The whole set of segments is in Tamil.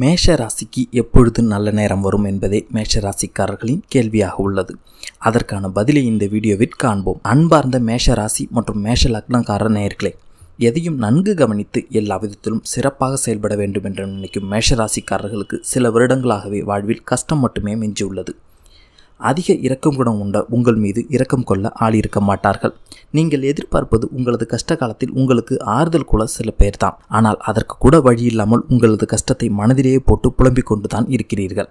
மேஷ ராசிக்கு எப்பொழுது நல்ல நேரம் வரும் என்பதே மேஷ ராசிக்காரர்களின் கேள்வியாக உள்ளது அதற்கான பதிலை இந்த வீடியோவில் காண்போம் அன்பார்ந்த மேஷ ராசி மற்றும் மேஷ லக்னக்கார நேயர்களே எதையும் நன்கு கவனித்து எல்லா விதத்திலும் சிறப்பாக செயல்பட வேண்டும் என்று நினைக்கும் மேஷராசிக்காரர்களுக்கு சில வருடங்களாகவே வாழ்வில் கஷ்டம் மட்டுமே மிஞ்சியுள்ளது அதிக இரக்கம் குணம் உண்ட உங்கள் மீது இரக்கம் கொள்ள ஆள் இருக்க மாட்டார்கள் நீங்கள் எதிர்பார்ப்பது உங்களது கஷ்ட காலத்தில் உங்களுக்கு ஆறுதல் கூட சில பேர் தான் ஆனால் அதற்கு கூட வழி இல்லாமல் உங்களது கஷ்டத்தை மனதிலேயே போட்டு புலம்பிக் தான் இருக்கிறீர்கள்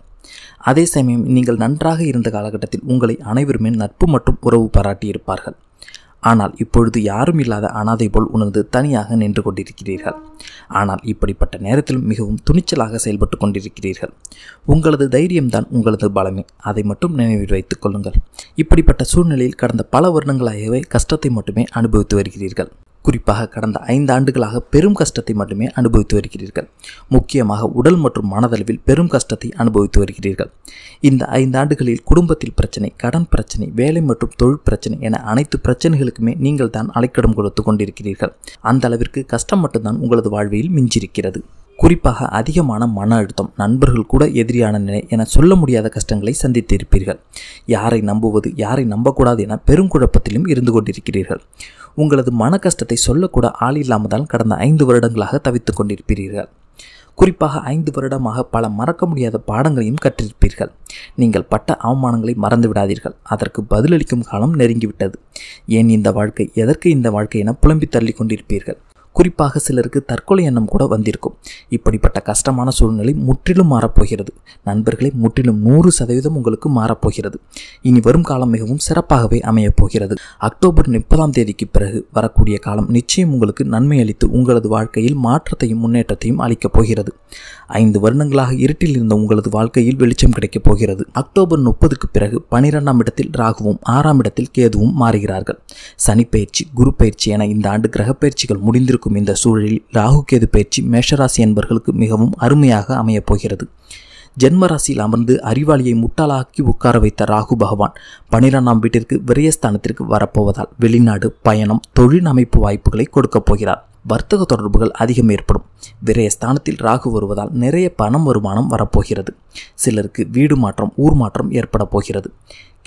அதே சமயம் நீங்கள் நன்றாக இருந்த காலகட்டத்தில் உங்களை அனைவருமே நட்பு மற்றும் உறவு பாராட்டியிருப்பார்கள் ஆனால் இப்பொழுது யாரும் இல்லாத அனாதை போல் உணர்ந்து தனியாக நின்று கொண்டிருக்கிறீர்கள் ஆனால் இப்படிப்பட்ட நேரத்திலும் மிகவும் துணிச்சலாக செயல்பட்டு கொண்டிருக்கிறீர்கள் உங்களது தைரியம்தான் உங்களது பலமே அதை மட்டும் நினைவில் வைத்துக் கொள்ளுங்கள் இப்படிப்பட்ட சூழ்நிலையில் கடந்த பல வருடங்களாகவே கஷ்டத்தை மட்டுமே அனுபவித்து வருகிறீர்கள் குறிப்பாக கடந்த ஐந்து ஆண்டுகளாக பெரும் கஷ்டத்தை மட்டுமே அனுபவித்து வருகிறீர்கள் முக்கியமாக உடல் மற்றும் மனதளவில் பெரும் கஷ்டத்தை அனுபவித்து வருகிறீர்கள் இந்த ஐந்து ஆண்டுகளில் குடும்பத்தில் பிரச்சனை கடன் பிரச்சனை வேலை மற்றும் தொழில் பிரச்சனை என அனைத்து பிரச்சனைகளுக்குமே நீங்கள் தான் அலைக்கடம் கொடுத்து கொண்டிருக்கிறீர்கள் அந்த அளவிற்கு கஷ்டம் மட்டும்தான் உங்களது வாழ்வில் மிஞ்சிருக்கிறது குறிப்பாக அதிகமான மன அழுத்தம் நண்பர்கள் கூட எதிரியான நிலை என சொல்ல முடியாத கஷ்டங்களை சந்தித்திருப்பீர்கள் யாரை நம்புவது யாரை நம்பக்கூடாது என பெருங்குழப்பத்திலும் இருந்து கொண்டிருக்கிறீர்கள் உங்களது மன கஷ்டத்தை சொல்லக்கூட ஆள் இல்லாமல் தான் கடந்த ஐந்து வருடங்களாக தவித்து கொண்டிருப்பீர்கள் குறிப்பாக ஐந்து வருடமாக பல மறக்க முடியாத பாடங்களையும் கற்றிருப்பீர்கள் நீங்கள் பட்ட அவமானங்களை மறந்து விடாதீர்கள் அதற்கு பதிலளிக்கும் காலம் நெருங்கிவிட்டது ஏன் இந்த வாழ்க்கை எதற்கு இந்த வாழ்க்கை என புலம்பி தள்ளி கொண்டிருப்பீர்கள் குறிப்பாக சிலருக்கு தற்கொலை எண்ணம் கூட வந்திருக்கும் இப்படிப்பட்ட கஷ்டமான சூழ்நிலை முற்றிலும் மாறப்போகிறது நண்பர்களை முற்றிலும் நூறு சதவீதம் உங்களுக்கு மாறப்போகிறது இனி வரும் காலம் மிகவும் சிறப்பாகவே அமையப் போகிறது அக்டோபர் முப்பதாம் தேதிக்கு பிறகு வரக்கூடிய காலம் நிச்சயம் உங்களுக்கு நன்மை அளித்து உங்களது வாழ்க்கையில் மாற்றத்தையும் முன்னேற்றத்தையும் அளிக்கப் போகிறது ஐந்து வருடங்களாக இருட்டில் இருந்த உங்களது வாழ்க்கையில் வெளிச்சம் கிடைக்கப் போகிறது அக்டோபர் முப்பதுக்கு பிறகு பனிரெண்டாம் இடத்தில் ராகுவும் ஆறாம் இடத்தில் கேதுவும் மாறுகிறார்கள் சனி பயிற்சி குரு பயிற்சி என இந்த ஆண்டு கிரக பயிற்சிகள் முடிந்திருக்கும் இருக்கும் இந்த சூழலில் ராகு கேது பயிற்சி மேஷராசி என்பர்களுக்கு மிகவும் அருமையாக அமையப் போகிறது ஜென்மராசியில் அமர்ந்து அறிவாளியை முட்டாளாக்கி உட்கார வைத்த ராகு பகவான் பனிரெண்டாம் வீட்டிற்கு விரயஸ்தானத்திற்கு வரப்போவதால் வெளிநாடு பயணம் தொழில் அமைப்பு வாய்ப்புகளை கொடுக்கப் போகிறார் வர்த்தக தொடர்புகள் அதிகம் ஏற்படும் விரைய ஸ்தானத்தில் ராகு வருவதால் நிறைய பணம் வருமானம் வரப்போகிறது சிலருக்கு வீடு மாற்றம் ஊர் மாற்றம் ஏற்பட போகிறது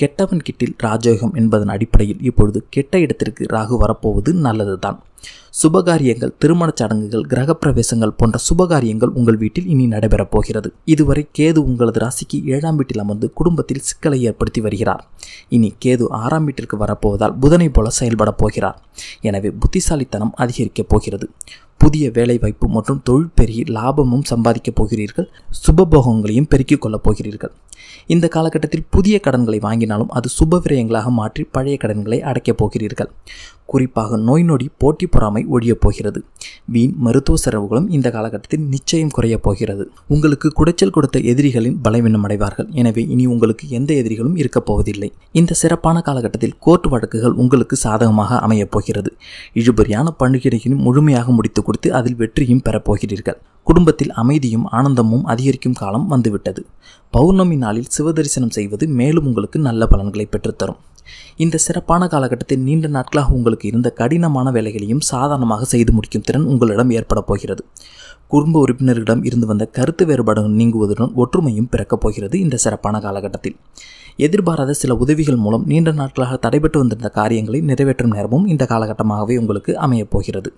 கெட்டவன் கிட்டில் ராஜயோகம் என்பதன் அடிப்படையில் இப்பொழுது கெட்ட இடத்திற்கு ராகு வரப்போவது நல்லதுதான் சுபகாரியங்கள் திருமணச் சடங்குகள் கிரகப்பிரவேசங்கள் போன்ற சுபகாரியங்கள் உங்கள் வீட்டில் இனி நடைபெறப் போகிறது இதுவரை கேது உங்களது ராசிக்கு ஏழாம் வீட்டில் அமர்ந்து குடும்பத்தில் சிக்கலை ஏற்படுத்தி வருகிறார் இனி கேது ஆறாம் வீட்டிற்கு வரப்போவதால் புதனை போல செயல்படப் போகிறார் எனவே புத்திசாலித்தனம் அதிகரிக்கப் போகிறது இருக்கிறது புதிய வேலைவாய்ப்பு மற்றும் தொழிற்பெரிய லாபமும் சம்பாதிக்கப் போகிறீர்கள் சுபபோகங்களையும் பெருக்கிக் கொள்ளப் போகிறீர்கள் இந்த காலகட்டத்தில் புதிய கடன்களை வாங்கினாலும் அது சுப விரயங்களாக மாற்றி பழைய கடன்களை அடைக்கப் போகிறீர்கள் குறிப்பாக நோய் நொடி போட்டி பொறாமை ஒழியப் போகிறது வீண் மருத்துவ செலவுகளும் இந்த காலகட்டத்தில் நிச்சயம் குறையப் போகிறது உங்களுக்கு குடைச்சல் கொடுத்த எதிரிகளின் பலவீனம் அடைவார்கள் எனவே இனி உங்களுக்கு எந்த எதிரிகளும் இருக்கப் போவதில்லை இந்த சிறப்பான காலகட்டத்தில் கோர்ட் வழக்குகள் உங்களுக்கு சாதகமாக அமையப் போகிறது இழுபறியான பண்டிகைகளையும் முழுமையாக முடித்து கொடுத்து அதில் வெற்றியும் பெறப்போகிறீர்கள் குடும்பத்தில் அமைதியும் ஆனந்தமும் அதிகரிக்கும் காலம் வந்துவிட்டது பௌர்ணமி நாளில் சிவதரிசனம் செய்வது மேலும் உங்களுக்கு நல்ல பலன்களை பெற்றுத்தரும் இந்த சிறப்பான காலகட்டத்தில் நீண்ட நாட்களாக உங்களுக்கு இருந்த கடினமான வேலைகளையும் சாதாரணமாக செய்து முடிக்கும் திறன் உங்களிடம் ஏற்படப் போகிறது குடும்ப உறுப்பினர்களிடம் இருந்து வந்த கருத்து வேறுபாடு நீங்குவதுடன் ஒற்றுமையும் பிறக்கப் போகிறது இந்த சிறப்பான காலகட்டத்தில் எதிர்பாராத சில உதவிகள் மூலம் நீண்ட நாட்களாக தடைபட்டு வந்திருந்த காரியங்களை நிறைவேற்றும் நேரமும் இந்த காலகட்டமாகவே உங்களுக்கு அமையப் போகிறது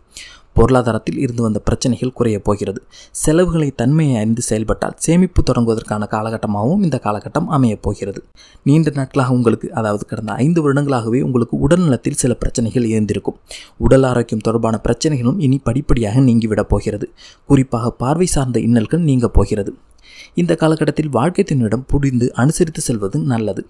பொருளாதாரத்தில் இருந்து வந்த பிரச்சனைகள் குறையப் போகிறது செலவுகளை தன்மையை அறிந்து செயல்பட்டால் சேமிப்பு தொடங்குவதற்கான காலகட்டமாகவும் இந்த காலகட்டம் அமையப் போகிறது நீண்ட நாட்களாக உங்களுக்கு அதாவது கடந்த ஐந்து வருடங்களாகவே உங்களுக்கு உடல்நலத்தில் சில பிரச்சனைகள் இருந்திருக்கும் உடல் ஆரோக்கியம் தொடர்பான பிரச்சனைகளும் இனி படிப்படியாக நீங்கிவிடப் போகிறது குறிப்பாக பார்வை சார்ந்த இன்னல்கள் நீங்கப் போகிறது இந்த காலகட்டத்தில் வாழ்க்கை துணையிடம் புரிந்து அனுசரித்து செல்வது நல்லது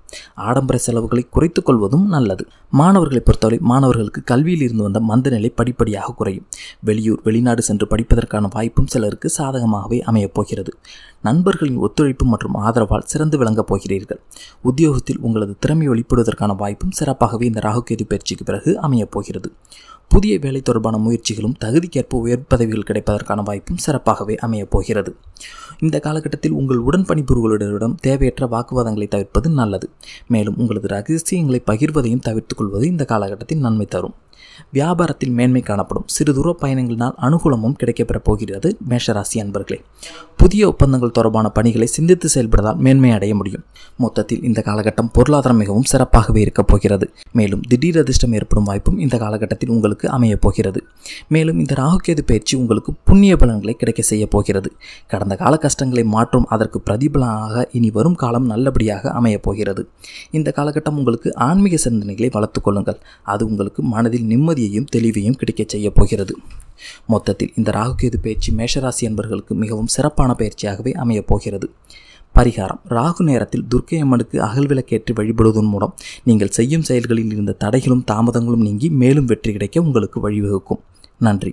ஆடம்பர செலவுகளை குறைத்துக் கொள்வதும் நல்லது மாணவர்களை பொறுத்தவரை மாணவர்களுக்கு கல்வியில் இருந்து வந்த மந்தநிலை படிப்படியாக குறையும் வெளியூர் வெளிநாடு சென்று படிப்பதற்கான வாய்ப்பும் சிலருக்கு சாதகமாகவே அமையப்போகிறது நண்பர்களின் ஒத்துழைப்பு மற்றும் ஆதரவால் சிறந்து விளங்கப் போகிறீர்கள் உத்தியோகத்தில் உங்களது திறமை வெளிப்படுவதற்கான வாய்ப்பும் சிறப்பாகவே இந்த ராகுகேது பயிற்சிக்கு பிறகு அமையப் போகிறது புதிய வேலை தொடர்பான முயற்சிகளும் தகுதிக்கேற்ப உயர் பதவிகள் கிடைப்பதற்கான வாய்ப்பும் சிறப்பாகவே அமையப் போகிறது இந்த காலகட்டத்தில் உங்கள் உடன் பணிபுரிவர்களிடம் தேவையற்ற வாக்குவாதங்களை தவிர்ப்பது நல்லது மேலும் உங்களது ரகசியங்களை பகிர்வதையும் தவிர்த்துக் கொள்வது இந்த காலகட்டத்தில் நன்மை தரும் வியாபாரத்தில் மேன்மை காணப்படும் சிறு தூர பயணங்களினால் அனுகூலமும் கிடைக்கப்பெற போகிறது மேஷராசி அன்பர்களே புதிய ஒப்பந்தங்கள் தொடர்பான பணிகளை சிந்தித்து செயல்படுதால் மேன்மை அடைய முடியும் மொத்தத்தில் இந்த காலகட்டம் பொருளாதாரம் மிகவும் சிறப்பாகவே இருக்கப் போகிறது மேலும் திடீர் அதிர்ஷ்டம் ஏற்படும் வாய்ப்பும் இந்த காலகட்டத்தில் உங்களுக்கு அமையப் போகிறது மேலும் இந்த ராகுகேது பயிற்சி உங்களுக்கு புண்ணிய பலன்களை கிடைக்க செய்யப் போகிறது கடந்த கால கஷ்டங்களை மாற்றும் அதற்கு பிரதிபலனாக இனி வரும் காலம் நல்லபடியாக அமையப் போகிறது இந்த காலகட்டம் உங்களுக்கு ஆன்மீக சிந்தனைகளை வளர்த்துக் கொள்ளுங்கள் அது உங்களுக்கு மனதில் மனதில் நிம்மதியையும் தெளிவையும் கிடைக்கச் செய்ய போகிறது மொத்தத்தில் இந்த ராகுகேது பயிற்சி மேஷராசி என்பர்களுக்கு மிகவும் சிறப்பான பயிற்சியாகவே அமையப் போகிறது பரிகாரம் ராகு நேரத்தில் துர்க்கை அம்மனுக்கு அகல் வழிபடுவதன் மூலம் நீங்கள் செய்யும் செயல்களில் இருந்த தடைகளும் தாமதங்களும் நீங்கி மேலும் வெற்றி கிடைக்க உங்களுக்கு வழிவகுக்கும் நன்றி